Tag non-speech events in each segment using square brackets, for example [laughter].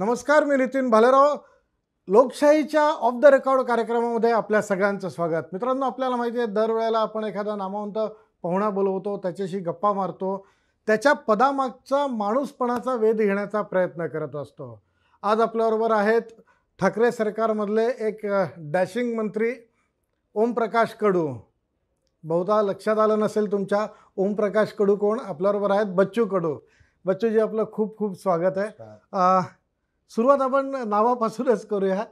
नमस्कार मी नितीन भालेराव लोकशाहीच्या of the record कार्यक्रमामध्ये आपल्या सगळ्यांचं स्वागत मित्रांनो आपल्याला माहिती आहे दरवेळेला आपण एखादा नामवंत पाहुणा बोलवतो त्याच्याशी गप्पा मारतो त्याच्या पदामागचा माणूसपणाचा वेध घेण्याचा प्रयत्न करत असतो आज आपल्याबरोबर आहेत ठाकरे सरकारमधले एक डॅशिंग मंत्री ओमप्रकाश कडू बहुधा लक्षात आलं नसेल तुमच्या ओमप्रकाश कडू कोण आपल्याबरोबर आहेत बच्चू कडू बच्चूजी आपलं खूप खूप स्वागत आहे सुरुवात आपण नावापासूनच करूया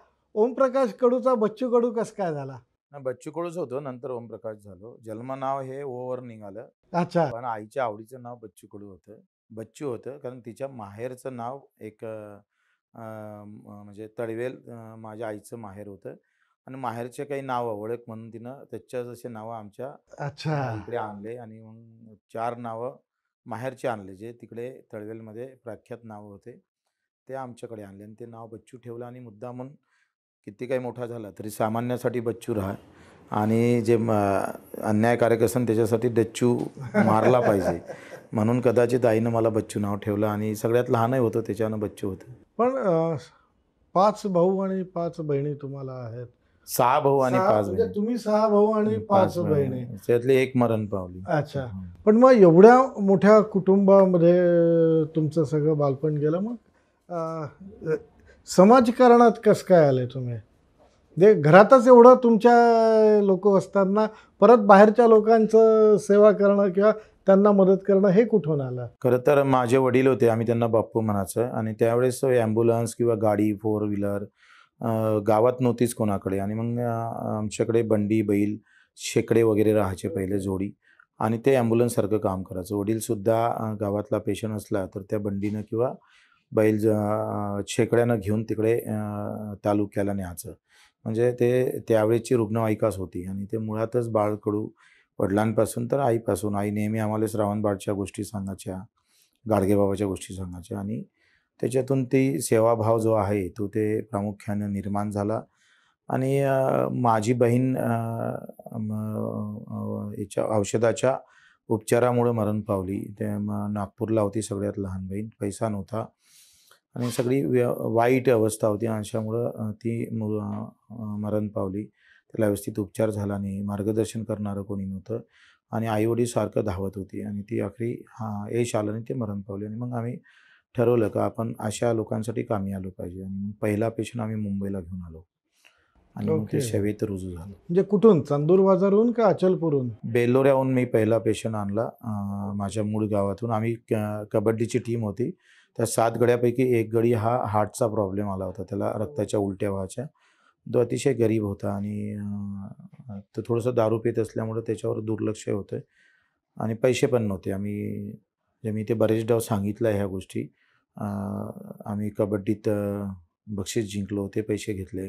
ओमप्रकाश कडूचा बच्चू कडू कस काय झाला बच्चू कडूच होतो नंतर ओमप्रकाश झालो जन्म नाव हे ओवर निघालं अच्छा पण आईच्या आवडीचं नाव बच्चू कडू होतं बच्चू होतं कारण तिच्या माहेरचं नाव एक म्हणजे तळवेल माझ्या आईचं माहेर होतं आणि माहेरचे काही नाव ओळख म्हणून तिनं त्याच्या जसे नाव आमच्या अच्छा इकडे आणले आणि मग चार नावं माहेरचे आणले जे तिकडे तळवेलमध्ये प्रख्यात नाव होते ते आमच्याकडे आणले आणि ते नाव बच्चू ठेवलं आणि मुद्दा म्हणून किती काही मोठा झाला तरी सामान्यासाठी बच्चू राहा आणि जे अन्याय अन्यायकारक असेल त्याच्यासाठी डच्चू मारला पाहिजे [laughs] म्हणून कदाचित आईनं मला बच्चू नाव ठेवलं आणि सगळ्यात लहानही होतं त्याच्यानं बच्चू होतं पण पाच भाऊ आणि पाच बहिणी तुम्हाला आहेत सहा भाऊ आणि पाच म्हणजे बहिणी तुम्ही सहा भाऊ आणि पाच बहिणी त्यातली एक मरण पावली अच्छा पण मग एवढ्या मोठ्या कुटुंबामध्ये तुमचं सगळं बालपण गेलं मग समाजकारणात कसं काय आलं तुम्ही दे घरातच एवढं तुमच्या लोक असताना परत बाहेरच्या लोकांचं सेवा करणं किंवा त्यांना मदत करणं हे कुठून आलं खरं तर माझे वडील होते आम्ही त्यांना बाप्पू म्हणायचं आणि त्यावेळेस ॲम्ब्युलन्स किंवा गाडी फोर व्हीलर गावात नव्हतीच कोणाकडे आणि मग आमच्याकडे बंडी बैल शेकडे वगैरे राहायचे पहिले जोडी आणि ते ॲम्ब्युलन्ससारखं काम करायचं वडीलसुद्धा गावातला पेशंट असला तर त्या बंडीनं किंवा बैल शेकड्यानं घेऊन तिकडे तालुक्याला न्यायचं म्हणजे ते त्यावेळेची रुग्णवाहिकाच होती आणि ते मुळातच बाळकडू वडिलांपासून तर आईपासून आई नेहमी आम्हाला श्रावणबाळच्या गोष्टी सांगायच्या गाडगेबाबाच्या गोष्टी सांगायच्या आणि त्याच्यातून ती सेवाभाव जो आहे तो ते प्रामुख्यानं निर्माण झाला आणि माझी बहीण याच्या औषधाच्या उपचारामुळे मरण पावली ते नागपूरला होती सगळ्यात लहान बहीण पैसा नव्हता आणि सगळी वाईट अवस्था होती अशामुळं ती मरण पावली त्याला व्यवस्थित उपचार झाला नाही मार्गदर्शन करणारं कोणी नव्हतं आणि आईवडील सारखं धावत होती आणि ती अखेरी हा यश आलं आणि ते मरण पावली आणि मग आम्ही ठरवलं का आपण अशा लोकांसाठी कामी आलो पाहिजे आणि मग पहिला पेशंट आम्ही मुंबईला घेऊन आलो आणि मग ते शवेत रुजू झालं म्हणजे कुठून चंदूर बाजारहून का अचलपूरहून बेलोऱ्याहून मी पहिला पेशंट आणला माझ्या मूळ गावातून आम्ही कबड्डीची टीम होती त्या सात गड्यापैकी एक गडी हा हार्टचा प्रॉब्लेम आला होता त्याला रक्ताच्या उलट्या व्हायच्या तो अतिशय गरीब होता आणि तो थोडंसं दारू पित असल्यामुळं त्याच्यावर दुर्लक्ष होतं आणि पैसे पण नव्हते आम्ही जे म्हणजे मी ते बरेच डाव सांगितलं ह्या गोष्टी आम्ही कबड्डीत बक्षीस जिंकलो ते पैसे घेतले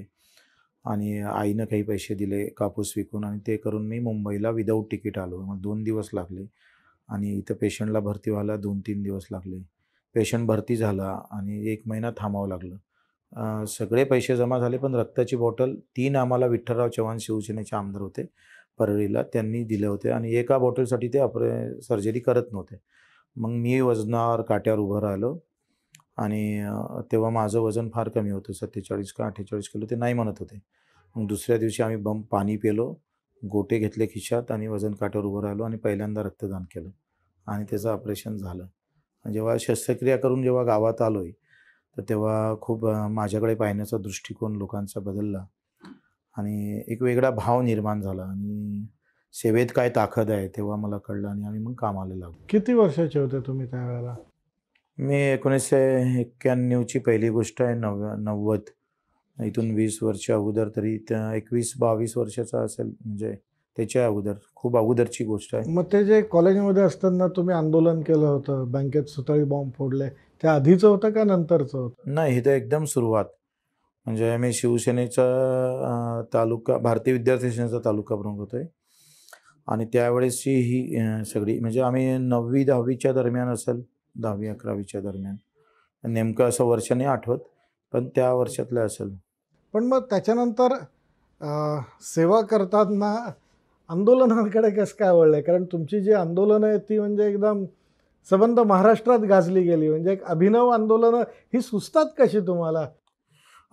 आणि आईनं काही पैसे दिले कापूस विकून आणि ते करून मी मुंबईला विदाऊट तिकीट आलो मग दोन दिवस लागले आणि इथं पेशंटला भरती व्हायला दोन तीन दिवस लागले पेशंट भरती झाला आणि एक महिना थांबावं लागलं सगळे पैसे जमा झाले पण रक्ताची बॉटल तीन आम्हाला विठ्ठलराव चव्हाण शिवसेनेचे आमदार होते परळीला त्यांनी दिले होते आणि एका बॉटलसाठी ते अपरे सर्जरी करत नव्हते मग मी वजनावर काट्यावर उभं राहिलो आणि तेव्हा माझं वजन फार कमी होतं सत्तेचाळीस का अठ्ठेचाळीस किलो ते नाही म्हणत होते मग दुसऱ्या दिवशी आम्ही बम पाणी पेलो गोटे घेतले खिशात आणि वजन काट्यावर उभं राहिलो आणि पहिल्यांदा रक्तदान केलं आणि त्याचं ऑपरेशन झालं जेव्हा शस्त्रक्रिया करून जेव्हा गावात आलो आहे तर तेव्हा खूप माझ्याकडे पाहण्याचा दृष्टिकोन लोकांचा बदलला आणि एक वेगळा भाव निर्माण झाला आणि सेवेत काय ताकद आहे तेव्हा मला कळलं आणि आम्ही मग कामाला लागलो किती वर्षाचे होते तुम्ही त्यावेळेला मी एकोणीसशे एक्क्याण्णवची पहिली गोष्ट आहे नव नव्वद इथून वीस वर्ष अगोदर तरी त्या एकवीस बावीस वर्षाचा असेल म्हणजे त्याच्या अगोदर खूप अगोदरची गोष्ट आहे मग ते जे कॉलेजमध्ये असताना तुम्ही आंदोलन केलं होतं बँकेत सुतळी बॉम्ब फोडले त्या आधीचं होतं का नंतरचं होतं नाही हे तर एकदम सुरुवात म्हणजे आम्ही शिवसेनेचा तालुका भारतीय विद्यार्थी सेनेचा तालुका प्रमुख होतोय आणि त्यावेळेसची ही सगळी म्हणजे आम्ही नववी दहावीच्या दरम्यान असेल दहावी अकरावीच्या दरम्यान नेमकं असं वर्षाने आठवत पण त्या वर्षातलं असेल पण मग त्याच्यानंतर सेवा करताना आंदोलनाकडे कसं काय आहे कारण तुमची जी आंदोलनं आहेत ती म्हणजे एकदम सबंध महाराष्ट्रात गाजली गेली म्हणजे एक अभिनव आंदोलनं ही सुचतात कशी तुम्हाला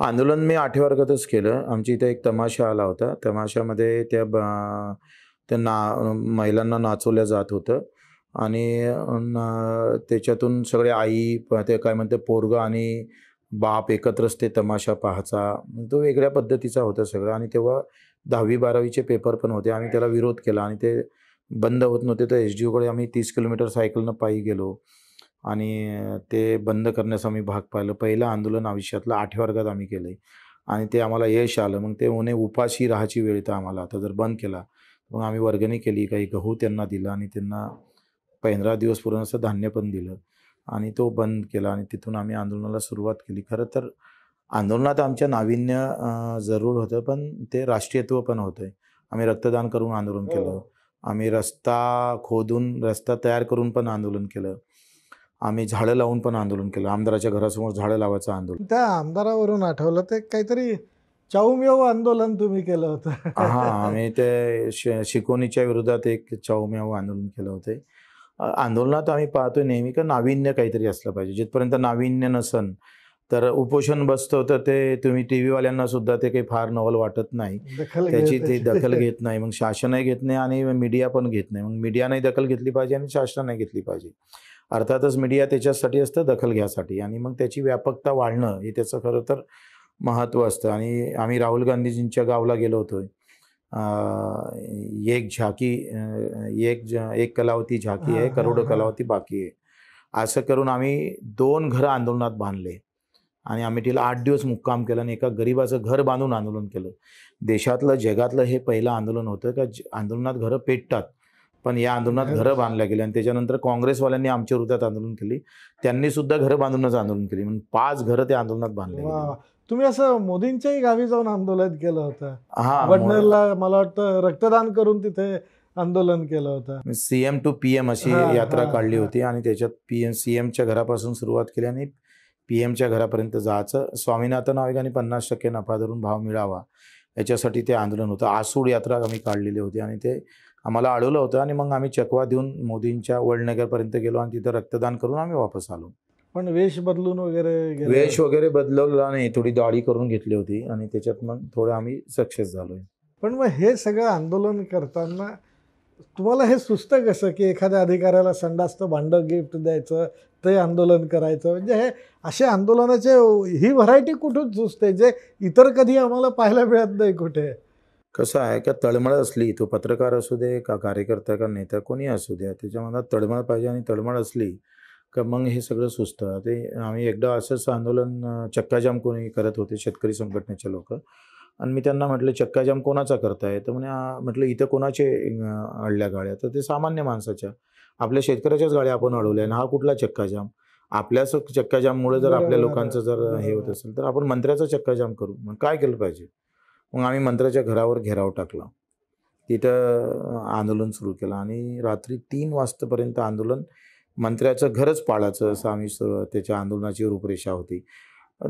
आंदोलन मी आठव्या वर्गातच केलं आमची इथे एक तमाशा आला होता तमाशामध्ये त्या त्या ना महिलांना नाचवल्या जात होतं आणि त्याच्यातून सगळे आई ते काय म्हणते पोरग आणि बाप एकत्रच ते तमाशा पाहायचा तो वेगळ्या पद्धतीचा होता सगळं आणि तेव्हा दहावी बारावीचे पेपर पण होते आम्ही त्याला विरोध केला आणि ते बंद होत नव्हते तर एस डी ओकडे आम्ही तीस किलोमीटर सायकलनं पायी गेलो आणि ते बंद करण्यास आम्ही भाग पाहिलं पहिलं आंदोलन आयुष्यातलं आठ वर्गात आम्ही केलं आणि ते आम्हाला यश आलं मग ते उन्हे उपाशी राहायची वेळ तर आम्हाला आता जर बंद केला मग आम्ही वर्गणी केली काही गहू त्यांना दिला आणि त्यांना पंधरा दिवस पूर्ण असं धान्य पण दिलं आणि तो बंद केला आणि तिथून आम्ही आंदोलनाला सुरुवात केली खरं तर आंदोलनात आमच्या नाविन्य जरूर होतं पण ते राष्ट्रीयत्व पण होतंय आम्ही रक्तदान करून आंदोलन केलं हो. आम्ही रस्ता खोदून रस्ता तयार करून पण आंदोलन केलं आम्ही झाडं लावून पण आंदोलन केलं आमदाराच्या घरासमोर झाडं लावायचं आंदोलन त्या आमदारावरून आठवलं ते काहीतरी चाहूम्याहू आंदोलन तुम्ही केलं होतं हा आम्ही ते शिकोणीच्या विरोधात एक चौम्यव आंदोलन केलं होतं आंदोलनात आम्ही पाहतोय नेहमी का नाविन्य काहीतरी असलं पाहिजे जिथपर्यंत नाविन्य नसन तर उपोषण बसतं तर ते तुम्ही टी व्हीवाल्यांना सुद्धा ते काही फार नवल वाटत नाही त्याची ते दखल [laughs] घेत नाही मग शासनही घेत नाही आणि मीडिया पण घेत नाही मग मीडियाने दखल घेतली पाहिजे आणि शासनाने घेतली पाहिजे अर्थातच मीडिया त्याच्यासाठी असतं दखल घ्यासाठी आणि मग त्याची व्यापकता वाढणं हे त्याचं खरं तर महत्त्व असतं आणि आम्ही राहुल गांधीजींच्या गावला गेलो होतो एक झाकी एक एक कलावती झाकी आहे करोड कलावती बाकी आहे असं करून आम्ही दोन घरं आंदोलनात बांधले आणि आम्ही तिला आठ दिवस मुक्काम केला आणि एका गरीबाचं घर बांधून आंदोलन केलं देशातलं जगातलं हे पहिलं आंदोलन होतं का आंदोलनात घरं पेटतात पण या आंदोलनात घरं बांधल्या गेली आणि त्याच्यानंतर काँग्रेसवाल्यांनी आमच्या हृदयात आंदोलन केली त्यांनी सुद्धा घरं बांधूनच आंदोलन केली म्हणून पाच घरं त्या आंदोलनात बांधले तुम्ही असं मोदींच्याही गावी जाऊन आंदोलन केलं होतं हा वडनेरला मला वाटतं रक्तदान करून तिथे आंदोलन केलं होतं सीएम टू पीएम अशी यात्रा काढली होती आणि त्याच्यात पीएम सीएमच्या घरापासून सुरुवात केली आणि पी एमच्या घरापर्यंत जायचं स्वामीनाथन आयोगाने पन्नास टक्के नफा धरून भाव मिळावा याच्यासाठी ते आंदोलन होतं आसूड यात्रा आम्ही काढलेली होती आणि ते आम्हाला अडवलं होतं आणि मग आम्ही चकवा देऊन मोदींच्या वडनगरपर्यंत गेलो आणि तिथं रक्तदान करून आम्ही वापस आलो पण वेश बदलून वगैरे वेश वगैरे बदलवला नाही थोडी दाढी करून घेतली होती आणि त्याच्यात मग थोडं आम्ही सक्सेस झालोय पण मग हे सगळं आंदोलन करताना तुम्हाला हे सुचतं कसं की एखाद्या अधिकाऱ्याला संडास्त भांडं गिफ्ट द्यायचं ते आंदोलन करायचं म्हणजे हे असे आंदोलनाचे ही व्हरायटी कुठून सुचते जे इतर कधी आम्हाला पाहायला मिळत नाही कुठे कसं आहे का तळमळ असली तो पत्रकार असू दे का कार्यकर्ता का नेता कोणी असू द्या त्याच्या मनात तळमळ पाहिजे आणि तळमळ असली का मग हे सगळं सुचतं ते आम्ही एकदा असंच आंदोलन चक्काजाम कोणी करत होते शेतकरी संघटनेचे लोक आणि मी त्यांना म्हटलं चक्काजाम कोणाचा करताय तर म्हणे म्हटलं इथं कोणाचे अडल्या गाड्या तर ते सामान्य माणसाच्या आपल्या शेतकऱ्याच्याच गाड्या आपण अडवल्या आणि हा कुठला चक्काजाम आपल्याच चक्काजाममुळे जर आपल्या लोकांचं जर हे होत असेल तर आपण मंत्र्याचा चक्काजाम करू मग काय केलं पाहिजे मग आम्ही मंत्र्याच्या घरावर घेराव टाकला तिथं आंदोलन सुरू केलं आणि रात्री तीन वाजतापर्यंत आंदोलन मंत्र्याचं घरच पाळायचं असं आम्ही त्याच्या आंदोलनाची रूपरेषा होती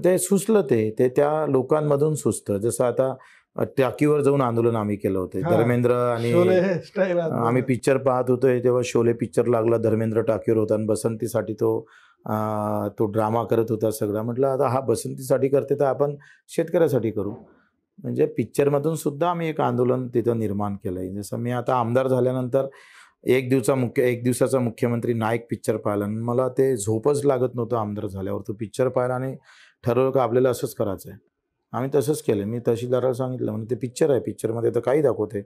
ते सुचलं ते ते त्या लोकांमधून सुचतं जसं आता टाकीवर जाऊन आंदोलन आम्ही केलं होतं धर्मेंद्र आणि आम्ही पिक्चर पाहत होतो तेव्हा शोले पिक्चर लागला धर्मेंद्र टाकीवर होता आणि बसंतीसाठी तो तो ड्रामा करत होता सगळा म्हटलं आता हा बसंतीसाठी करते तर आपण शेतकऱ्यासाठी करू म्हणजे पिक्चरमधून सुद्धा आम्ही एक आंदोलन तिथं निर्माण केलं आहे जसं मी आता आमदार झाल्यानंतर एक दिवसा मुख्य एक दिवसाचा मुख्यमंत्री नायक पिक्चर पाहिला मला ते झोपच लागत नव्हतं आमदार झाल्यावर तो पिक्चर पाहिला आणि ठरवलं का आपल्याला असंच करायचं आहे आम्ही तसंच केलं मी तहसीलदाराला सांगितलं म्हणजे ते पिक्चर आहे पिक्चरमध्ये तर काही दाखवते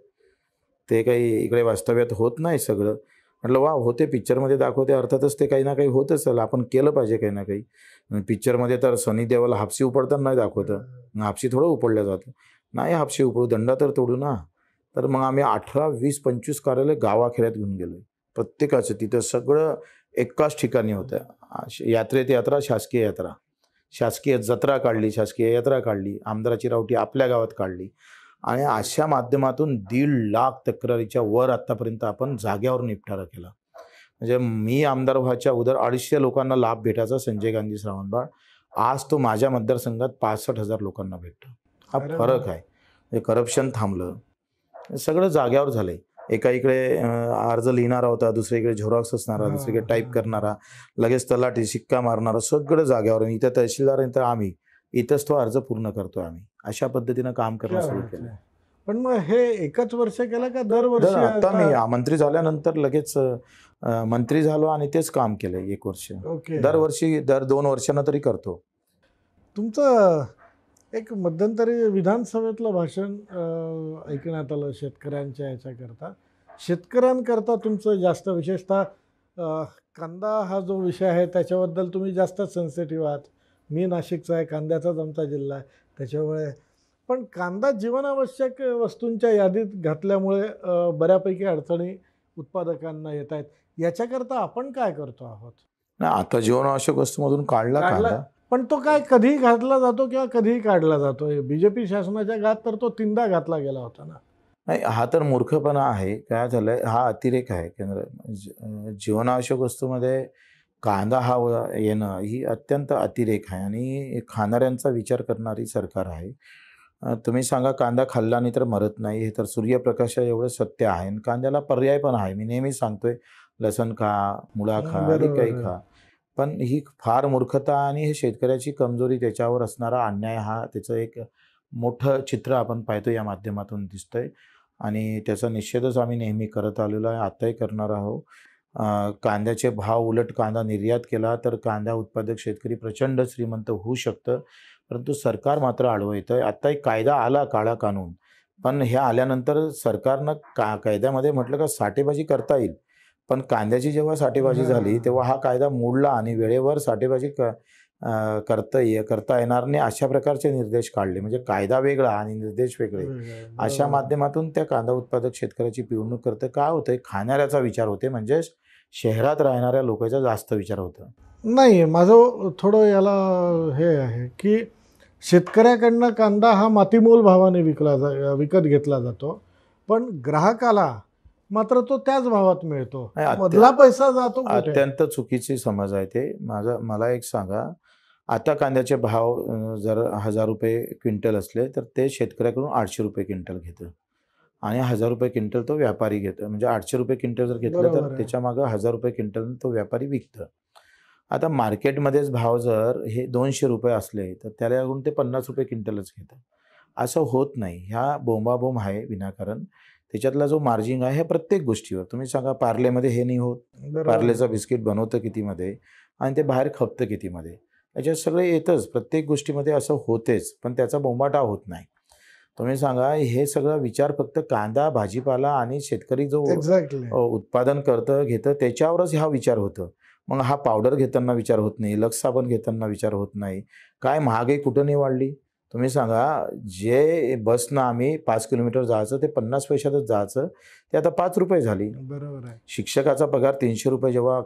ते काही इकडे वास्तव्यात होत नाही सगळं म्हटलं वा होते पिक्चरमध्ये दाखवते अर्थातच ते काही ना काही होतच असेल आपण केलं पाहिजे काही ना काही पिक्चरमध्ये तर सनी देवाला हापशी उपडताना नाही दाखवतं हापशी थोडं उपडल्या जातं नाही हापशी उपडू दंडा तर तोडू ना तर मग आम्ही अठरा वीस पंचवीस कार्यालय गावाखेड्यात घेऊन गेलो प्रत्येकाचं तिथं सगळं एकाच ठिकाणी होतं यात्रेत यात्रा शासकीय यात्रा शासकीय जत्रा काढली शासकीय यात्रा काढली आमदाराची रावटी आपल्या गावात काढली आणि अशा माध्यमातून दीड लाख तक्रारीच्या वर आतापर्यंत आपण जाग्यावर निपटारा केला म्हणजे मी आमदार व्हायच्या उदर अडीचशे लोकांना लाभ भेटायचा संजय गांधी श्रावणबाळ आज तो माझ्या मतदारसंघात पासष्ट हजार लोकांना भेटतो हा फरक आहे म्हणजे करप्शन थांबलं सगळं जाग्यावर झालंय एका इकडे अर्ज लिहिणारा होता दुसरीकडे झेरॉक्स असणारा दुसरीकडे टाईप करणारा लगेच तलाठी शिक्का मारणारा सगळं जागेवर इथं तहसीलदार नंतर आम्ही इथंच तो अर्ज पूर्ण करतो आम्ही अशा पद्धतीनं काम करणं सुरू केलं पण मग हे एकच वर्ष केलं का दरवर्षी आता मी मंत्री झाल्यानंतर लगेच मंत्री झालो आणि तेच काम केलं एक वर्ष दरवर्षी दर दोन वर्षांना तरी करतो तुमचं एक मध्यंतरी विधानसभेतलं भाषण ऐकण्यात आलं शेतकऱ्यांच्या याच्याकरता शेतकऱ्यांकरता तुमचं जास्त विशेषतः कांदा हा जो विषय आहे त्याच्याबद्दल तुम्ही जास्त सेन्सिटिव्ह आहात मी नाशिकचा आहे कांद्याचाच आमचा जिल्हा आहे त्याच्यामुळे पण कांदा जीवनावश्यक वस्तूंच्या यादीत घातल्यामुळे बऱ्यापैकी अडचणी उत्पादकांना येत आहेत याच्याकरता आपण काय करतो आहोत आता जीवनावश्यक वस्तूमधून काढला कांदा पण तो काय कधीही घातला जातो किंवा कधीही काढला जातो बी जे पी शासनाच्या घात तर तो तीनदा घातला गेला होता ना नाही हा तर मूर्खपणा आहे काय झालं हा अतिरेक आहे केंद्र जीवनावश्यक वस्तूमध्ये कांदा हा येणं ही अत्यंत अतिरेक आहे आणि खाणाऱ्यांचा विचार करणारी सरकार आहे तुम्ही सांगा कांदा खाल्ला नाही तर मरत नाही हे तर सूर्यप्रकाश एवढं सत्य आहे आणि कांद्याला पर्याय पण आहे मी नेहमी सांगतोय लसण खा मुळा खा काही खा पण ही फार मूर्खता आणि हे शेतकऱ्याची कमजोरी त्याच्यावर असणारा अन्याय हा त्याचं एक मोठं चित्र आपण पाहतो या माध्यमातून दिसतंय आणि त्याचा निषेधच आम्ही नेहमी करत आलेलो आहे आत्ताही करणार आहोत कांद्याचे भाव उलट कांदा निर्यात केला तर कांदा उत्पादक शेतकरी प्रचंड श्रीमंत होऊ शकतं परंतु सरकार मात्र आडवं येतं आहे आत्ता एक कायदा आला काळा कानून पण हे आल्यानंतर सरकारनं का कायद्यामध्ये म्हटलं का साठेबाजी करता येईल पण कांद्याची जेव्हा साठेबाजी झाली तेव्हा हा कायदा मोडला आणि वेळेवर साठेबाजी क करता ये करता येणार नाही अशा प्रकारचे निर्देश काढले म्हणजे कायदा वेगळा आणि निर्देश वेगळे अशा माध्यमातून त्या कांदा उत्पादक शेतकऱ्याची पिळवणूक करते काय होते खाणाऱ्याचा विचार होते म्हणजेच शहरात राहणाऱ्या लोकांचा जास्त विचार होता नाही माझं थोडं याला हे आहे की शेतकऱ्याकडनं कांदा हा मातीमोल भावाने विकला जा विकत घेतला जातो पण ग्राहकाला मात्र तो त्याच भावात मिळतो मधला पैसा जातो अत्यंत चुकीची समज आहे ते माझा मला एक सांगा आता कांद्याचे भाव जर हजार रुपये क्विंटल असले तर ते शेतकऱ्याकडून आठशे रुपये क्विंटल घेत आणि हजार रुपये क्विंटल तो व्यापारी घेतो म्हणजे आठशे रुपये क्विंटल जर घेतलं तर त्याच्या मागे हजार रुपये क्विंटल तो व्यापारी विकतं आता मार्केटमध्येच भाव जर हे दोनशे रुपये असले तर त्याला ते पन्नास रुपये क्विंटलच घेतात असं होत नाही ह्या बोंबाबोंब आहे विनाकारण त्याच्यातला जो मार्जिंग आहे ह्या प्रत्येक गोष्टीवर तुम्ही सांगा पार्लेमध्ये हे नाही होत पार्लेचं बिस्किट बनवतं कितीमध्ये आणि ते बाहेर खपतं कितीमध्ये याच्यात सगळं येतंच प्रत्येक गोष्टीमध्ये असं होतेच पण त्याचा बोंबाटा होत नाही तुम्ही सांगा हे सगळा विचार फक्त कांदा भाजीपाला आणि शेतकरी जो exactly. उत्पादन करतं घेतं त्याच्यावरच हा विचार होतो मग हा पावडर घेताना विचार होत नाही लक्स साबण घेताना विचार होत नाही काय महागाई कुठं नाही वाढली तुम्ही सांगा जे बसनं आम्ही पाच किलोमीटर जायचं ते पन्नास पैशातच जायचं ते आता पाच रुपये झाली बरोबर आहे शिक्षकाचा पगार तीनशे रुपये जेव्हा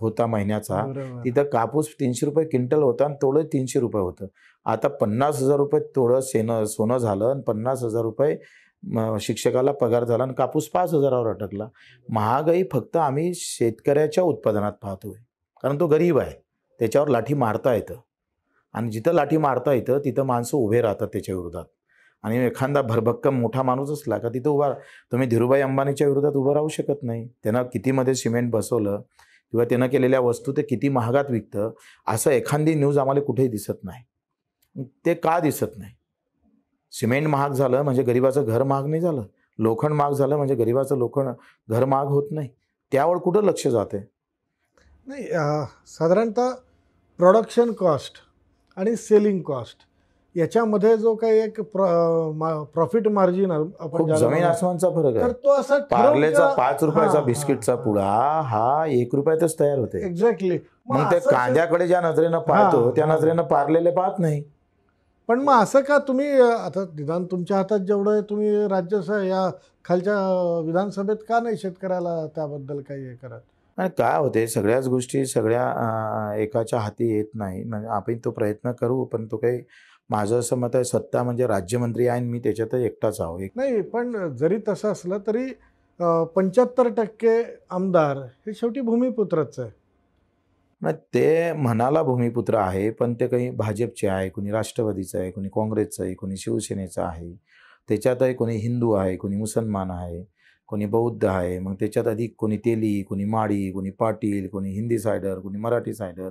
होता महिन्याचा तिथं कापूस तीनशे रुपये क्विंटल होता आणि तोडं तीनशे रुपये होतं आता पन्नास हजार रुपये तोडं सेनं सोनं झालं आणि पन्नास हजार रुपये शिक्षकाला पगार झाला आणि कापूस पाच हजारावर अटकला महागाई फक्त आम्ही शेतकऱ्याच्या उत्पादनात पाहतोय कारण तो गरीब आहे त्याच्यावर लाठी मारता येतं आणि जिथं लाठी मारता येतं तिथं माणसं उभे राहतात त्याच्या विरोधात आणि एखादा भरभक्कम मोठा माणूस असला का तिथं उभा तुम्ही धीरूभाई अंबानीच्या विरोधात उभं राहू शकत नाही त्यांना कितीमध्ये सिमेंट बसवलं किंवा त्यानं केलेल्या वस्तू ते किती महागात विकतं असं एखादी न्यूज आम्हाला कुठेही दिसत नाही ते का दिसत नाही सिमेंट महाग झालं म्हणजे गरिबाचं घर महाग नाही झालं लोखंड महाग झालं म्हणजे गरिबाचं लोखंड घर महाग होत नाही त्यावर कुठं लक्ष जाते नाही साधारणतः प्रोडक्शन कॉस्ट आणि सेलिंग कॉस्ट याच्यामध्ये जो काही एक प्रॉफिट मार्जिन आपण जमीन आसमानचा फरक आहे तर तो असा पार्लेचा पाच रुपयाचा बिस्किटचा पुडा हा एक रुपयातच तयार होते एक्झॅक्टली मग ते कांद्याकडे ज्या नजरेनं पाहतो त्या नजरेनं पारलेले पाहत नाही पण मग असं का तुम्ही आता निदान तुमच्या हातात जेवढं तुम्ही राज्यसभा या खालच्या विधानसभेत का नाही शेतकऱ्याला त्याबद्दल काही हे करत आणि काय होते सगळ्याच गोष्टी सगळ्या एकाच्या हाती येत नाही म्हणजे आपण तो प्रयत्न करू पण तो काही माझं असं मत आहे सत्ता म्हणजे राज्यमंत्री आहे आणि मी त्याच्यात एकटाच आहो एक नाही पण जरी तसं असलं तरी पंच्याहत्तर टक्के आमदार हे शेवटी भूमिपुत्रच आहे नाही ते म्हणाला भूमिपुत्र आहे पण ते काही भाजपचे आहे कुणी राष्ट्रवादीचं आहे कोणी काँग्रेसचं आहे कोणी शिवसेनेचं आहे त्याच्यातही कोणी हिंदू आहे कोणी मुसलमान आहे कोणी बौद्ध आहे मग त्याच्यात अधिक कोणी तेली कोणी माळी कोणी पाटील कोणी हिंदी सायडर कोणी मराठी सायडर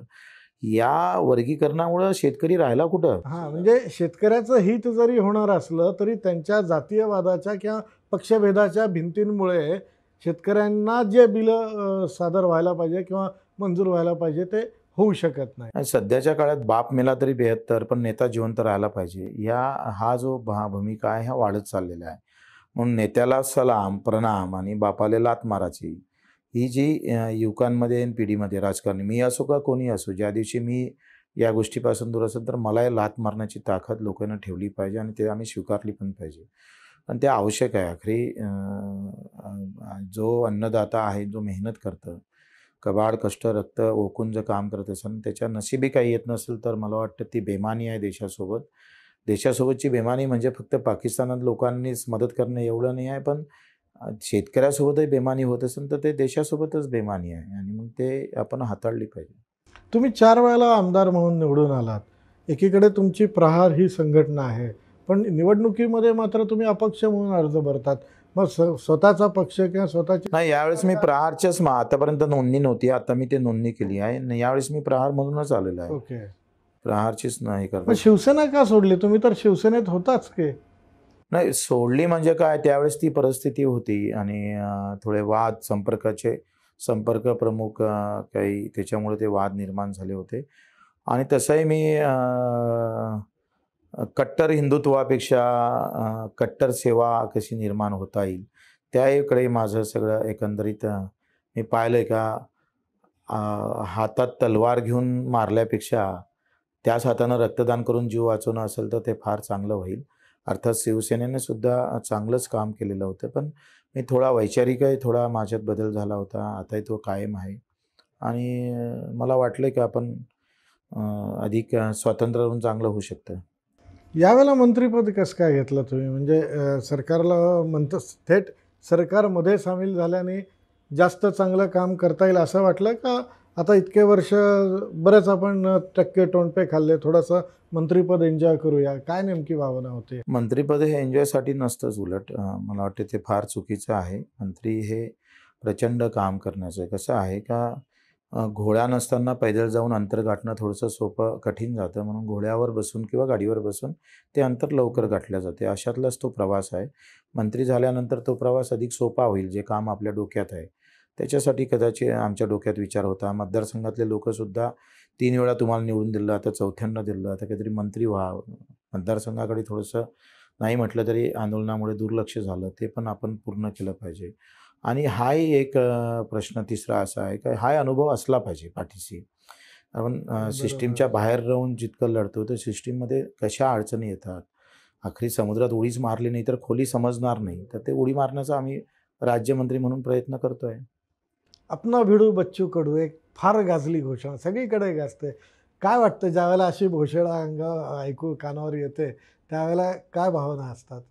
या वर्गीकरणामुळं शेतकरी राहिला कुठं हा म्हणजे शेतकऱ्याचं हित जरी होणार असलं तरी त्यांच्या जातीयवादाच्या किंवा पक्षभेदाच्या भिंतींमुळे शेतकऱ्यांना जे बिलं सादर व्हायला पाहिजे किंवा मंजूर व्हायला पाहिजे ते होऊ शकत नाही सध्याच्या काळात बाप मेला तरी बेहत्तर पण नेता जिवंत राहायला पाहिजे या हा जो भा भूमिका आहे ह्या वाढत चाललेला आहे म्हणून नेत्याला सलाम प्रणाम आणि बापाले लात मारायची ही जी युवकांमध्ये एन पिढीमध्ये राजकारणी मी असो का कोणी असो ज्या दिवशी मी या गोष्टीपासून दूर असेल तर मला लात मारण्याची ताकद लोकांना ठेवली पाहिजे आणि ते आम्ही स्वीकारली पण पाहिजे पण ते आवश्यक आहे आखरी जो अन्नदाता आहे जो मेहनत करतं कबाड कष्ट रक्त ओकून जर काम करत असेल त्याच्या नशिबी काही येत नसेल तर मला वाटतं ती बेमानी आहे देशासोबत देशासोबतची बेमानी म्हणजे फक्त पाकिस्तानात लोकांनीच मदत करणं एवढं नाही आहे पण शेतकऱ्यासोबतही बेमानी होत असेल तर ते देशासोबतच बेमानी आहे आणि मग ते आपण हाताळली पाहिजे तुम्ही चार वेळेला आमदार म्हणून निवडून आलात एकीकडे तुमची प्रहार ही संघटना आहे पण निवडणुकीमध्ये मात्र तुम्ही अपक्ष म्हणून अर्ज भरतात मग स्वतःचा पक्ष किंवा स्वतःची नाही यावेळेस मी प्रहारच्याच आतापर्यंत नोंदणी नव्हती आता मी ते नोंदणी केली आहे यावेळेस मी प्रहार म्हणूनच आलेलो आहे ओके प्रहारचीच नाही करत शिवसेना का सोडली तुम्ही तर शिवसेनेत होताच के नाही सोडली म्हणजे काय त्यावेळेस ती परिस्थिती होती आणि थोडे वाद संपर्काचे संपर्क प्रमुख काही त्याच्यामुळे ते वाद निर्माण झाले होते आणि तसंही मी कट्टर हिंदुत्वापेक्षा कट्टर सेवा कशी निर्माण होता येईल त्या त्याकडे माझं सगळं एकंदरीत मी पाहिलं का हातात तलवार घेऊन मारल्यापेक्षा त्याच हातानं रक्तदान करून जीव वाचवणं असेल तर ते फार चांगलं होईल अर्थात शिवसेनेने सुद्धा चांगलंच काम केलेलं होतं पण मी थोडा वैचारिकही थोडा माझ्यात बदल झाला होता आताही तो कायम आहे आणि मला वाटलं की आपण अधिक स्वातंत्र्य होऊन चांगलं होऊ शकतं यावेळेला मंत्रीपद कसं काय घेतलं तुम्ही म्हणजे सरकारला मंत थेट सरकारमध्ये सामील झाल्याने जास्त चांगलं काम करता येईल असं वाटलं का आता इतके वर्ष बरेच आपण टक्के टोंडपे खाल्ले थोडासा मंत्रीपद एन्जॉय करूया काय नेमकी भावना होते मंत्रीपद हे एन्जॉयसाठी नसतंच उलट मला वाटते ते फार चुकीचं आहे मंत्री हे प्रचंड काम करण्याचं कसं आहे का घोड्या नसताना पैदल जाऊन अंतर गाठणं थोडंसं सोपं कठीण जातं म्हणून घोड्यावर बसून किंवा गाडीवर बसून ते अंतर लवकर गाठलं जाते अशातलाच तो प्रवास आहे मंत्री झाल्यानंतर तो प्रवास अधिक सोपा होईल जे काम आपल्या डोक्यात आहे त्याच्यासाठी कदाचित आमच्या डोक्यात विचार होता मतदारसंघातले लोकसुद्धा तीन वेळा तुम्हाला निवडून दिलं आता चौथ्यांना दिलं आता काहीतरी मंत्री व्हा मतदारसंघाकडे थोडंसं नाही म्हटलं तरी आंदोलनामुळे दुर्लक्ष झालं ते पण आपण पूर्ण केलं पाहिजे आणि हाही एक प्रश्न तिसरा असा आहे का हाय अनुभव असला पाहिजे पाठीशी आपण सिस्टीमच्या बाहेर राहून जितकं लढतो तर सिस्टीममध्ये कशा अडचणी येतात आखरी समुद्रात उडीच मारली नाही तर खोली समजणार नाही तर ते उडी मारण्याचा आम्ही राज्यमंत्री म्हणून प्रयत्न आहे अपना भिडू बच्चू कडू एक फार गाजली घोषणा सगळीकडे गाजते काय वाटतं ज्यावेळेला अशी घोषणा अंग ऐकू कानावर येते त्यावेळेला काय भावना असतात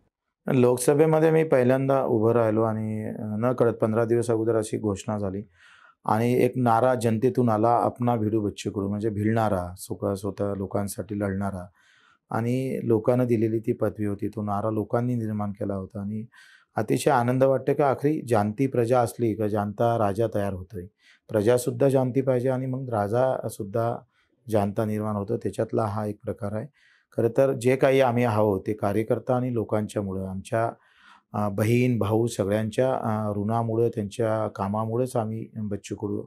लोकसभेमध्ये मी पहिल्यांदा उभं राहिलो आणि न कळत पंधरा दिवस अगोदर अशी घोषणा झाली आणि एक नारा जनतेतून आला आपणा भिडू कडू म्हणजे भिडणारा सुखा स्वतः लोकांसाठी लढणारा आणि लोकांना दिलेली ती पदवी होती तो नारा लोकांनी निर्माण केला होता आणि अतिशय आनंद वाटतो का आखरी जानती प्रजा असली का जानता राजा तयार होतोय प्रजासुद्धा जानती पाहिजे आणि मग राजासुद्धा जानता निर्माण होतो त्याच्यातला हा एक प्रकार आहे खरं तर जे काही आम्ही आहोत ते कार्यकर्ता आणि लोकांच्यामुळं आमच्या बहीण भाऊ सगळ्यांच्या ऋणामुळं त्यांच्या कामामुळेच आम्ही बच्चू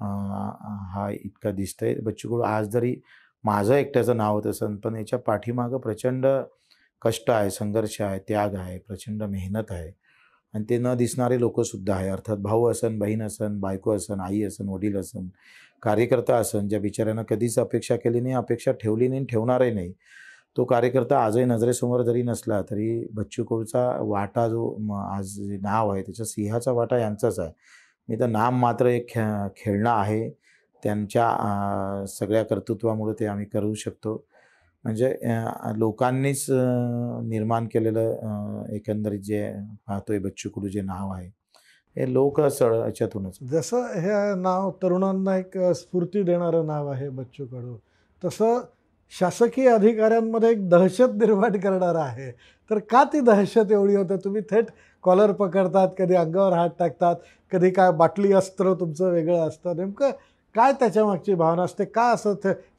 हा इतका दिसतंय बच्चू आज जरी माझं एकट्याचं नाव होत असेल पण याच्या पाठीमागं प्रचंड कष्ट आहे संघर्ष आहे त्याग आहे प्रचंड मेहनत आहे आणि ते न दिसणारे लोकसुद्धा आहे अर्थात भाऊ असन बहीण असन बायको असन आई असन वडील असन कार्यकर्ता असन ज्या बिचाऱ्यानं कधीच अपेक्षा केली नाही अपेक्षा ठेवली नाही ठेवणारही नाही तो कार्यकर्ता आजही नजरेसमोर जरी नसला तरी बच्चू वाटा जो आज नाव आहे त्याच्या सिंहाचा वाटा यांचाच आहे मी तर नाम मात्र एक खे खेळणं आहे त्यांच्या सगळ्या कर्तृत्वामुळे ते आम्ही करू शकतो म्हणजे लोकांनीच निर्माण केलेलं एकंदरीत जे पाहतोय बच्चू जे नाव आहे हे लोक सळ याच्यातूनच जसं हे नाव तरुणांना एक स्फूर्ती देणारं नाव आहे बच्चू तसं शासकीय अधिकाऱ्यांमध्ये एक दहशत निर्माण करणारं आहे तर का ती दहशत एवढी होते तुम्ही थेट कॉलर पकडतात कधी अंगावर हात टाकतात कधी काय बाटली अस्त्र तुमचं वेगळं असतं नेमकं काय त्याच्यामागची भावना असते का असं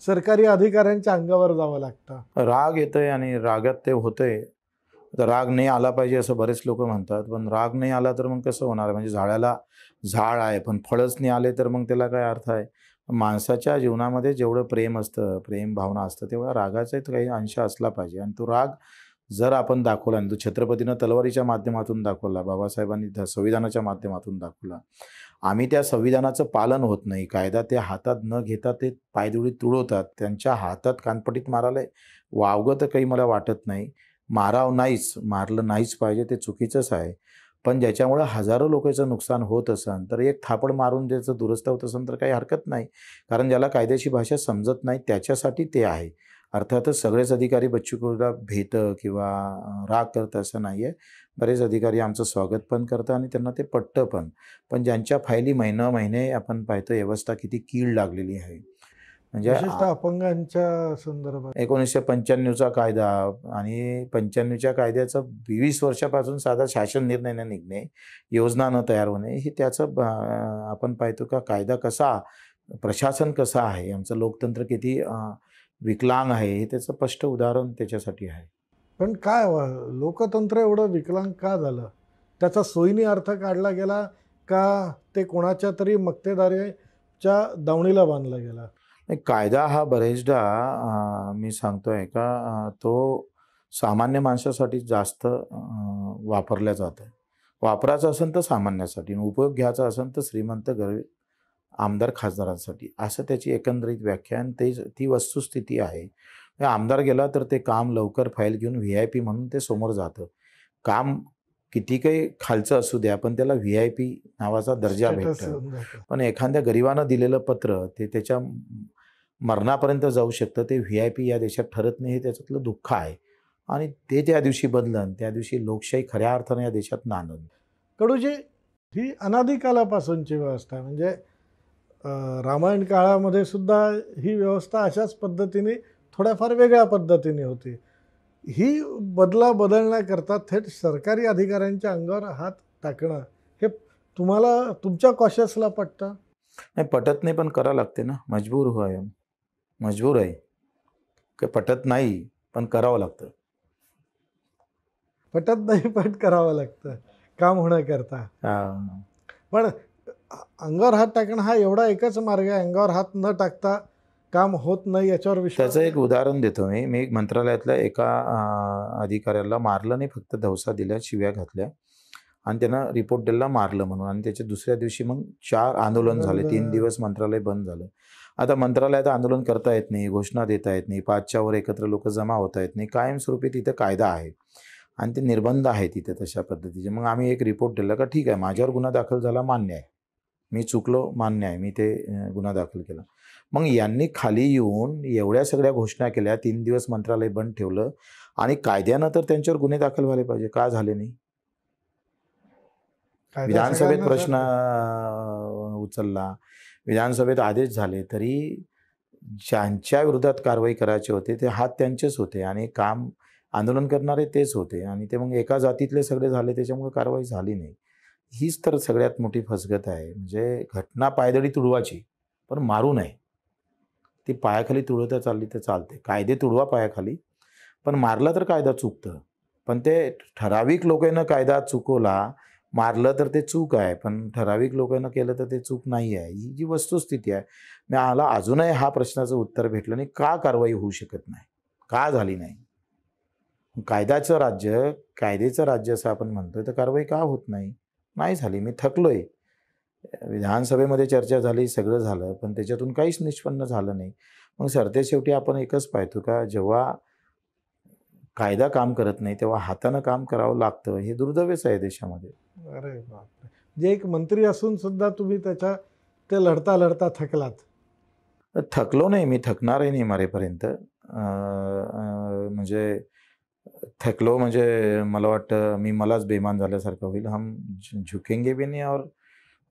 सरकारी अधिकाऱ्यांच्या अंगावर जावं लागतं राग येतोय आणि रागात ते होतंय राग नाही आला पाहिजे असं बरेच लोक म्हणतात पण राग नाही आला तर मग कसं होणार म्हणजे झाडाला झाड आहे पण फळच नाही आले तर मग त्याला काय अर्थ आहे माणसाच्या जीवनामध्ये जेवढं प्रेम असतं प्रेम भावना असतं तेवढा रागाचा काही अंश असला पाहिजे आणि तो राग जर आपण दाखवला आणि तो छत्रपतीनं तलवारीच्या माध्यमातून दाखवला बाबासाहेबांनी संविधानाच्या माध्यमातून दाखवला आम्ही त्या संविधानाचं पालन होत नाही कायदा ते हातात न घेता ते पायदुळी तुडवतात त्यांच्या हातात कानपटीत मारायला वावगं तर काही मला वाटत नाही माराव नाहीच मारलं नाहीच पाहिजे ते चुकीचंच आहे पण ज्याच्यामुळं हजारो लोकांचं नुकसान होत असन तर एक थापड मारून त्याचं दुरुस्त होत असन तर काही हरकत नाही कारण ज्याला कायद्याची भाषा समजत नाही त्याच्यासाठी ते आहे अर्थातच सगळेच अधिकारी बच्चू भेट किंवा राग करत असं नाही आहे बरेच अधिकारी आमचं स्वागत पण करतात आणि त्यांना ते पटतं पण पण ज्यांच्या फायली महिना महिने आपण पाहतो व्यवस्था किती कीड लागलेली आहे म्हणजे अपंगांच्या संदर्भात एकोणीसशे पंच्याण्णवचा कायदा आणि पंच्याण्णवच्या कायद्याचं वीस वर्षापासून साधा शासन निर्णय न निघणे योजना न तयार होणे हे त्याचं आपण पाहतो का कायदा कसा प्रशासन कसा आहे आमचं लोकतंत्र किती विकलांग आहे हे त्याचं स्पष्ट उदाहरण त्याच्यासाठी आहे पण काय लोकतंत्र एवढं विकलांग का झालं त्याचा सोयीनी अर्थ काढला गेला का ते कोणाच्या तरी मक्तेदारीच्या दावणीला बांधला गेला कायदा हा बरेचदा मी सांगतोय का तो सामान्य माणसासाठी जास्त वापरल्या जात आहे वापरायचा असेल तर सामान्यासाठी उपयोग घ्यायचा असेल तर श्रीमंत गरीब आमदार खासदारांसाठी असं त्याची एकंदरीत व्याख्या आणि ते ती वस्तुस्थिती आहे आमदार गेला तर ते काम लवकर फाईल घेऊन व्ही आय पी म्हणून ते समोर जातं काम किती काही खालचं असू द्या पण त्याला व्ही आय पी नावाचा दर्जा भेटतो पण एखाद्या गरीबानं दिलेलं पत्र ते त्याच्या मरणापर्यंत जाऊ शकतं ते व्ही आय पी या देशात ठरत नाही हे त्याच्यातलं दुःख आहे आणि ते त्या दिवशी बदलन त्या दिवशी लोकशाही खऱ्या अर्थानं या देशात नांदन कडूजी ही अनादिकालापासूनची व्यवस्था म्हणजे रामायण काळामध्ये सुद्धा ही व्यवस्था अशाच पद्धतीने थोड्याफार वेगळ्या पद्धतीने होती ही बदला बदलण्याकरता थेट सरकारी अधिकाऱ्यांच्या अंगावर हात टाकणं हे तुम्हाला तुमच्या कॉशसला पटतं नाही पटत नाही पण करावं लागते ना मजबूर हो आहे मजबूर आहे काही पटत नाही पण करावं लागतं पटत नाही पण करावं लागतं काम होण्याकरता पण अंगावर हात टाकणं हा एवढा एकच मार्ग आहे अंगावर हात न टाकता काम होत नाही याच्यावर विश्वास त्याचं एक उदाहरण देतो मी मी मंत्रालयातल्या एका अधिकाऱ्याला मारलं नाही फक्त धवसा दिल्या शिव्या घातल्या आणि त्यांना रिपोर्ट दिला मारलं म्हणून आणि त्याच्या दुसऱ्या दिवशी मग चार आंदोलन झाले तीन दिवस मंत्रालय बंद झालं आता मंत्रालयात आंदोलन करता येत नाही घोषणा देता येत नाही पाचच्यावर एकत्र लोक जमा होता येत नाही कायमस्वरूपी तिथं कायदा आहे आणि ते निर्बंध आहे तिथे तशा पद्धतीचे मग आम्ही एक रिपोर्ट दिला का ठीक आहे माझ्यावर गुन्हा दाखल झाला मान्य आहे मी चुकलो मान्य आहे मी ते गुन्हा दाखल केला मग यांनी खाली येऊन एवढ्या सगळ्या घोषणा केल्या तीन दिवस मंत्रालय बंद ठेवलं आणि कायद्यानं तर त्यांच्यावर गुन्हे दाखल झाले पाहिजे का झाले नाही विधानसभेत प्रश्न उचलला विधानसभेत आदेश झाले तरी ज्यांच्या विरोधात कारवाई करायचे होते ते हात त्यांचेच होते आणि काम आंदोलन करणारे तेच होते आणि ते मग एका जातीतले सगळे झाले त्याच्यामुळे कारवाई झाली नाही हीच तर सगळ्यात मोठी फसगत आहे म्हणजे घटना पायदळी तुडवाची पण मारू नये ती पायाखाली तुडवता चालली तर चालते कायदे तुडवा पायाखाली पण मारलं तर कायदा चुकतं पण ते ठराविक लोकांना कायदा चुकवला मारलं तर ते चूक आहे पण ठराविक लोकांना केलं तर ते चूक नाही आहे ही जी वस्तुस्थिती आहे मी आला अजूनही हा प्रश्नाचं उत्तर भेटलं नाही का कारवाई होऊ शकत नाही का झाली नाही कायद्याचं राज्य कायद्याचं राज्य असं आपण म्हणतोय तर कारवाई का होत नाही नाही झाली मी थकलोय विधानसभेमध्ये चर्चा झाली सगळं झालं पण त्याच्यातून काहीच निष्पन्न झालं नाही मग सरते शेवटी आपण एकच पाहतो का जेव्हा कायदा काम करत नाही तेव्हा हातानं काम करावं लागतं हे दुर्दैवच आहे देशामध्ये अरे बापरे म्हणजे एक मंत्री असून सुद्धा तुम्ही त्याच्या ते लढता लढता थकलात थकलो नाही मी थकणारही नाही मारेपर्यंत म्हणजे थकलो म्हणजे मला वाटतं मी मलाच बेमान झाल्यासारखं होईल हम झुकेंगे बी नाही और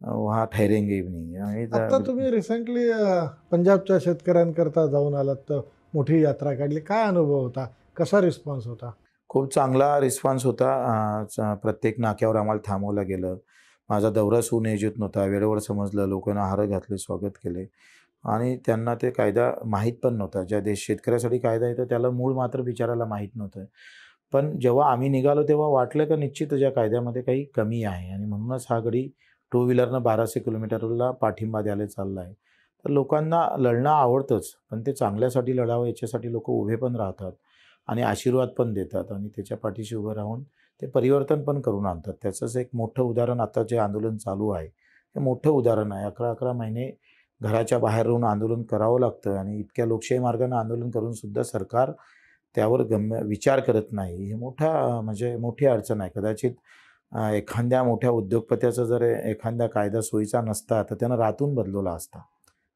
वहा ठहरेंगे बी नाही आता तुम्ही रिसेंटली पंजाबच्या शेतकऱ्यांकरता जाऊन आलात तर मोठी यात्रा काढली काय अनुभव होता कसा रिस्पॉन्स होता खूप चांगला रिस्पॉन्स होता प्रत्येक नाक्यावर आम्हाला थांबवलं गेलं माझा दौरा सुनियोजित नव्हता वेळेवर समजलं लोकांना हार घातले स्वागत केले आणि त्यांना ते कायदा माहीत पण नव्हता ज्या देश शेतकऱ्यासाठी कायदा येतो त्याला मूळ मात्र बिचारायला माहीत नव्हतं पण जेव्हा आम्ही निघालो तेव्हा वाटलं का निश्चित ज्या कायद्यामध्ये काही कमी आहे आणि म्हणूनच हा गडी टू व्हीलरनं बाराशे किलोमीटरला पाठिंबा द्यायला चालला आहे तर लोकांना लढणं आवडतंच पण ते चांगल्यासाठी लढावं याच्यासाठी लोक उभे पण राहतात आणि आशीर्वाद पण देतात आणि त्याच्या पाठीशी उभं राहून ते परिवर्तन पण करून आणतात त्याचंच एक मोठं उदाहरण आता जे आंदोलन चालू आहे हे मोठं उदाहरण आहे अकरा अकरा महिने घराच्या बाहेर आंदोलन करावं लागतं आणि इतक्या लोकशाही मार्गाने आंदोलन करूनसुद्धा सरकार त्यावर गम्य विचार करत नाही हे मोठा म्हणजे मोठी अडचण आहे कदाचित एखाद्या मोठ्या उद्योगपत्याचा जर एखाद्या कायदा सोयीचा नसता तर त्यानं रातून बदलवला असता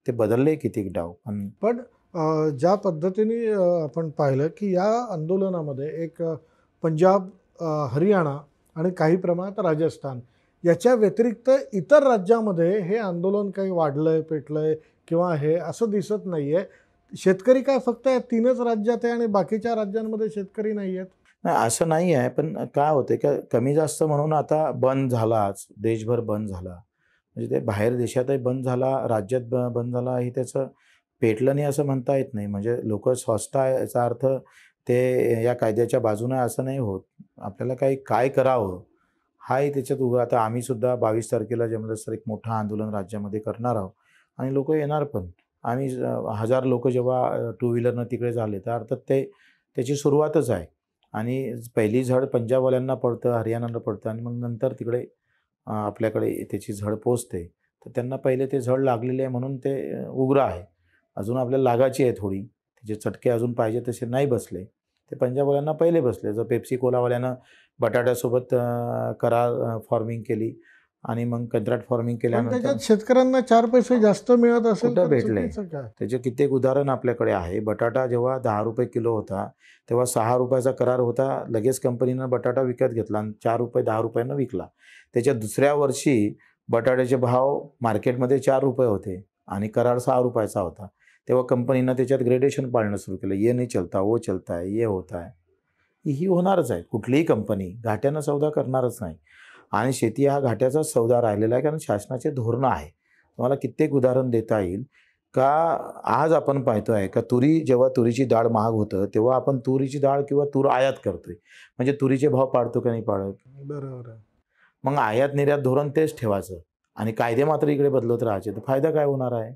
ते बदलले किती डाव पण पण ज्या पद्धतीने आपण पाहिलं की या आंदोलनामध्ये एक पंजाब हरियाणा आणि काही प्रमाणात राजस्थान याच्या व्यतिरिक्त इतर राज्यामध्ये हे आंदोलन काही वाढलं आहे पेटलं आहे किंवा हे असं दिसत नाही आहे शेतकरी काय फक्त या तीनच राज्यात आहे आणि बाकीच्या राज्यांमध्ये शेतकरी नाही आहेत नाही असं नाही आहे पण काय होते का कमी जास्त म्हणून आता बंद झालाच देशभर बंद झाला म्हणजे ते बाहेर देशातही बंद झाला राज्यात बंद झाला हे त्याचं पेटलं नाही असं म्हणता येत नाही म्हणजे लोक स्वस्त याचा अर्थ ते या कायद्याच्या बाजूने असं नाही होत आपल्याला काही काय करावं हाही त्याच्यात उभं आता आम्ही सुद्धा बावीस तारखेला जे सर एक मोठं आंदोलन राज्यामध्ये करणार आहोत आणि लोक येणार पण आम्ही हजार लोक जेव्हा टू व्हीलरनं तिकडे झाले तर अर्थात ते त्याची सुरुवातच आहे आणि पहिली झड पंजाबवाल्यांना पडतं हरियाणाला पडतं आणि मग नंतर तिकडे आपल्याकडे त्याची झड पोचते तर त्यांना पहिले ते झड लागलेले आहे म्हणून ते उग्र आहे अजून आपल्याला लागायची आहे थोडी त्याचे चटके अजून पाहिजे तसे नाही बसले ते पंजाबवाल्यांना पहिले बसले जर पेप्सी कोलावाल्यानं बटाट्यासोबत करार फॉर्मिंग केली आणि मग कंत्राट फॉर्मिंग केल्यानंतर शेतकऱ्यांना चार पैसे जास्त मिळत असेल भेटले त्याचे कित्येक उदाहरण आपल्याकडे आहे बटाटा जेव्हा दहा रुपये किलो होता तेव्हा सहा रुपयाचा करार होता लगेच कंपनीनं बटाटा विकत घेतला आणि चार रुपये दहा रुपयानं विकला त्याच्या दुसऱ्या वर्षी बटाट्याचे भाव मार्केटमध्ये चार रुपये होते आणि करार सहा रुपयाचा होता तेव्हा कंपनीनं त्याच्यात ग्रेडेशन पाळणं सुरू केलं ये नाही चलता वो चलता है ये होता है ही होणारच आहे कुठलीही कंपनी घाट्यानं सौदा करणारच नाही आणि शेती हा घाट्याचा सौदा राहिलेला आहे कारण शासनाचे धोरणं आहे तुम्हाला कित्येक उदाहरण देता येईल का आज आपण पाहतो आहे का तुरी जेव्हा तुरीची डाळ महाग होतं तेव्हा आपण तुरीची डाळ किंवा तूर आयात करतोय म्हणजे तुरीचे भाव पाडतो का नाही पाडत बरोबर आहे मग आयात निर्यात धोरण तेच ठेवायचं आणि कायदे मात्र इकडे बदलत राहायचे तर फायदा काय होणार आहे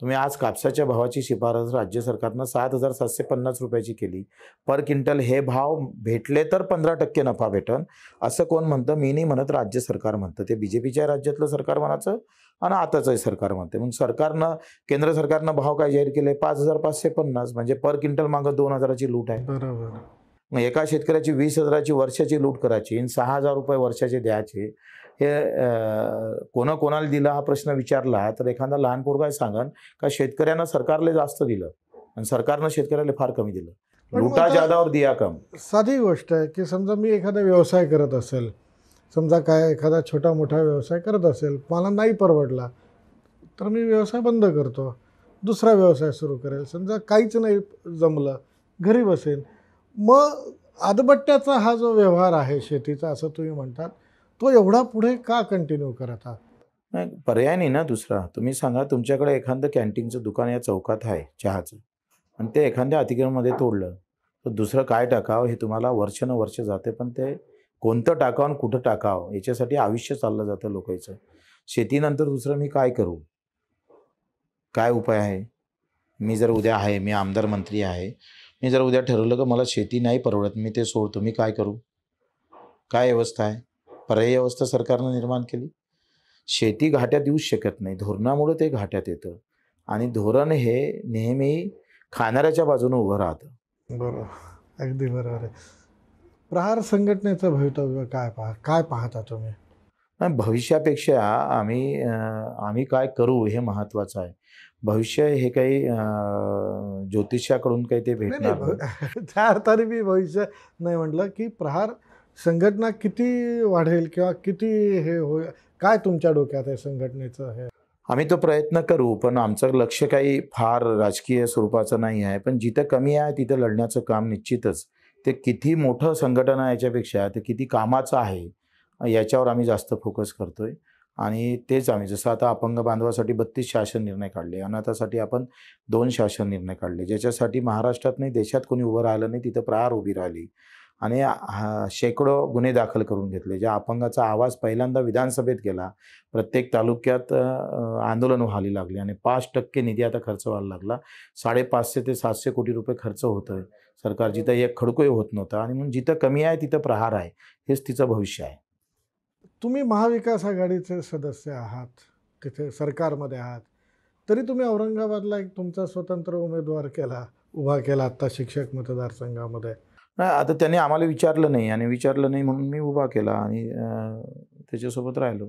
तुम्ही आज कापसाच्या भावाची शिफारस राज्य सरकारनं सात हजार सातशे पन्नास रुपयाची केली पर क्विंटल हे भाव भेटले तर पंधरा टक्के नफा भेटन असं कोण म्हणतं मी नाही म्हणत राज्य सरकार म्हणतं ते बी जे पीच्या राज्यातलं सरकार म्हणायचं आणि आताचंही सरकार म्हणते मग सरकारनं केंद्र सरकारनं भाव काय जाहीर केले पाच हजार पाचशे पन्नास म्हणजे पर क्विंटल मागं दोन हजाराची लूट आहे बरोबर मग एका शेतकऱ्याची वीस हजाराची वर्षाची लूट करायची आणि सहा हजार रुपये वर्षाचे द्यायचे हे कोणा कोणाला दिला हा प्रश्न विचारला तर एखादा लहान पोरगाय सांगन का शेतकऱ्यांना सरकारला जास्त दिलं आणि सरकारनं शेतकऱ्याला फार कमी दिलं लुटा जादावर दिया कम साधी गोष्ट आहे की समजा मी एखादा व्यवसाय करत असेल समजा काय एखादा छोटा मोठा व्यवसाय करत असेल मला नाही परवडला तर मी व्यवसाय बंद करतो दुसरा व्यवसाय सुरू करेल समजा काहीच नाही जमलं घरी बसेल मग आदबट्ट्याचा हा जो व्यवहार आहे शेतीचा असं तुम्ही म्हणतात तो एवढा पुढे का कंटिन्यू करत आहात नाही पर्याय नाही ना दुसरा तुम्ही सांगा तुमच्याकडे एखादं कॅन्टीनचं दुकान या चौकात आहे चहाचं आणि ते एखाद्या अतिक्रमणमध्ये तोडलं तर दुसरं काय टाकावं हे तुम्हाला वर्ष जाते पण ते कोणतं टाकावं आणि कुठं टाकावं याच्यासाठी आयुष्य चाललं जातं लोकांचं शेतीनंतर दुसरं मी काय करू काय उपाय आहे मी जर उद्या आहे मी आमदार मंत्री आहे मी जर उद्या ठरवलं की मला शेती नाही परवडत मी ते सोडतो मी काय करू काय व्यवस्था आहे पर्यायी अवस्था सरकारनं निर्माण केली शेती घाट्यात येऊ शकत नाही धोरणामुळे ते घाट्यात येतं आणि धोरण हे नेहमी खाणाऱ्याच्या बाजूने उभं राहतं बरोबर अगदी बरोबर आहे प्रहार संघटनेचं भवितव्य काय पाहा काय पाहता तुम्ही भविष्यापेक्षा आम्ही आम्ही काय करू हे महत्वाचं आहे भविष्य हे काही ज्योतिषाकडून काही ते भेटणार [laughs] त्या अर्थाने मी भविष्य नाही म्हटलं की प्रहार संघटना किती वाढेल किंवा किती हे होईल काय तुमच्या डोक्यात आहे संघटनेचं हे आम्ही तो प्रयत्न करू पण आमचं लक्ष काही फार राजकीय स्वरूपाचं नाही आहे पण जिथं कमी आहे तिथं लढण्याचं काम निश्चितच ते किती मोठं संघटन आहे याच्यापेक्षा ते किती कामाचं आहे याच्यावर आम्ही जास्त फोकस करतोय आणि तेच आम्ही जसं आता अपंग बांधवासाठी बत्तीस शासन निर्णय काढले अनाथासाठी आपण दोन शासन निर्णय काढले ज्याच्यासाठी महाराष्ट्रात नाही देशात कोणी उभं राहिलं नाही तिथं प्रहार उभी राहिली आणि शेकडो गुन्हे दाखल करून घेतले ज्या अपंगाचा आवाज पहिल्यांदा विधानसभेत गेला प्रत्येक तालुक्यात आंदोलन व्हायला लागले आणि पाच टक्के निधी आता खर्च व्हायला लागला साडेपाचशे ते सातशे कोटी रुपये खर्च होतं सरकार जिथं एक खडकोही होत नव्हता आणि म्हणून जिथं कमी आहे तिथं प्रहार आहे हेच तिचं भविष्य आहे तुम्ही महाविकास आघाडीचे सदस्य आहात तिथे सरकारमध्ये आहात तरी तुम्ही औरंगाबादला एक तुमचा स्वतंत्र उमेदवार केला उभा केला आत्ता शिक्षक मतदारसंघामध्ये नाही आता त्यांनी आम्हाला विचारलं नाही आणि विचारलं नाही म्हणून मी उभा केला आणि त्याच्यासोबत राहिलो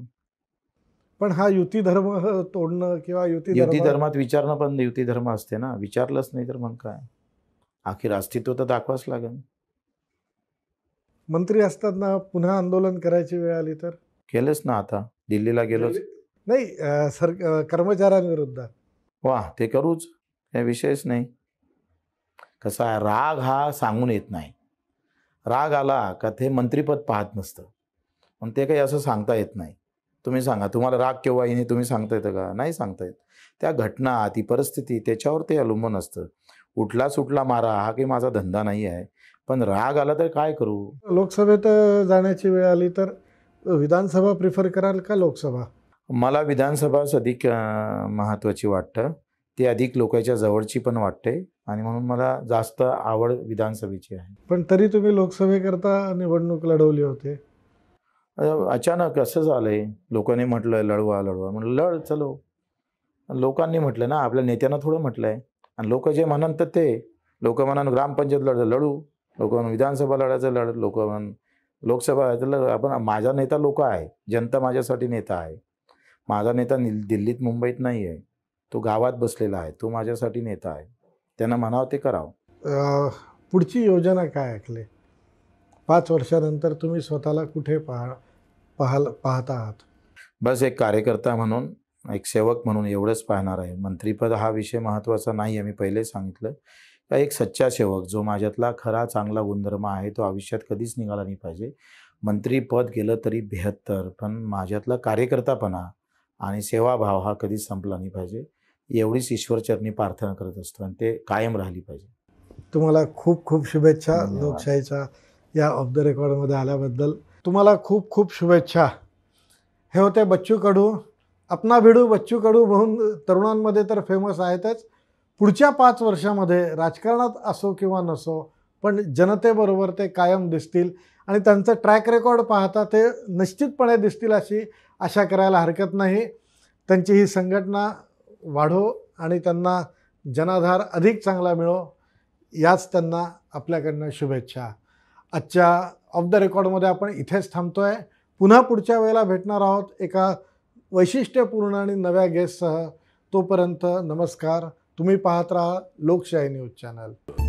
पण हा युती धर्म तोडणं किंवा युती युती धर्मात विचारणं पण युती धर्म असते ना विचारलंच नाही तर मग काय अखेर अस्तित्व तर दाखवाच लागेल मंत्री असतात ना पुन्हा आंदोलन करायची वेळ आली तर केलंच ना आता दिल्लीला गेलोच नाही सर कर्मचाऱ्यांविरुद्ध वा ते करूच काही विषयच नाही कसा आहे राग हा सांगून येत नाही राग आला का ते मंत्रीपद पाहत नसतं पण ते काही असं सांगता येत नाही तुम्ही सांगा तुम्हाला राग केव्हा येणे तुम्ही सांगता येतं का नाही सांगता येत त्या घटना ती परिस्थिती त्याच्यावर ते अवलंबून असतं उठला सुटला मारा हा काही माझा धंदा नाही आहे पण राग आला तर काय करू लोकसभेत जाण्याची वेळ आली तर विधानसभा प्रिफर कराल का लोकसभा मला विधानसभा अधिक महत्त्वाची वाटतं ती अधिक लोकांच्या जवळची पण वाटते आणि म्हणून मला जास्त आवड विधानसभेची आहे पण तरी तुम्ही लोकसभेकरता निवडणूक लढवली होते अचानक असं झालंय लोकांनी म्हटलं लढवा लढवा म्हणलं लढ चलो लोकांनी म्हटलं ना आपल्या नेत्यांना थोडं म्हटलंय आणि लोक जे म्हणन तर ते लोक म्हणून ग्रामपंचायत लढ लढू लोक म्हणून विधानसभा लढायचं लढ लोक म्हणून लोकसभा लढ आपण माझा नेता लोक आहे जनता माझ्यासाठी नेता आहे माझा नेता दिल्लीत मुंबईत नाही आहे तो गावात बसलेला आहे तो माझ्यासाठी नेता आहे त्यांना म्हणावं ते करावं पुढची योजना काय ऐकले पाच वर्षानंतर तुम्ही स्वतःला कुठे पाहा पाहाल पाहत आहात बस एक कार्यकर्ता म्हणून एक सेवक म्हणून एवढंच पाहणार आहे मंत्रीपद हा विषय महत्त्वाचा नाही आहे मी पहिले सांगितलं का एक सच्चा सेवक जो माझ्यातला खरा चांगला गुणधर्म आहे तो आयुष्यात कधीच निघाला नाही पाहिजे मंत्रीपद गेलं तरी बेहत्तर पण माझ्यातला कार्यकर्तापणा आणि सेवाभाव हा कधीच संपला नाही पाहिजे एवढीच ईश्वरचरणी प्रार्थना करत असतो आणि ते कायम राहिली पाहिजे तुम्हाला खूप खूप शुभेच्छा लोकशाहीच्या या ऑफ द रेकॉर्डमध्ये आल्याबद्दल तुम्हाला खूप खूप शुभेच्छा हे होते बच्चू कडू अपना भिडू बच्चू कडू म्हणून तरुणांमध्ये तर फेमस आहेतच पुढच्या पाच वर्षामध्ये राजकारणात असो किंवा नसो पण जनतेबरोबर ते कायम दिसतील आणि त्यांचं ट्रॅक रेकॉर्ड पाहता ते निश्चितपणे दिसतील अशी आशा करायला हरकत नाही त्यांची ही संघटना वाढो आणि त्यांना जनाधार अधिक चांगला मिळो याच त्यांना आपल्याकडनं शुभेच्छा आजच्या ऑफ द रेकॉर्डमध्ये आपण इथेच थांबतो आहे पुन्हा पुढच्या वेळेला भेटणार आहोत एका वैशिष्ट्यपूर्ण आणि नव्या गेस्टसह तोपर्यंत नमस्कार तुम्ही पाहत राहा लोकशाही न्यूज चॅनल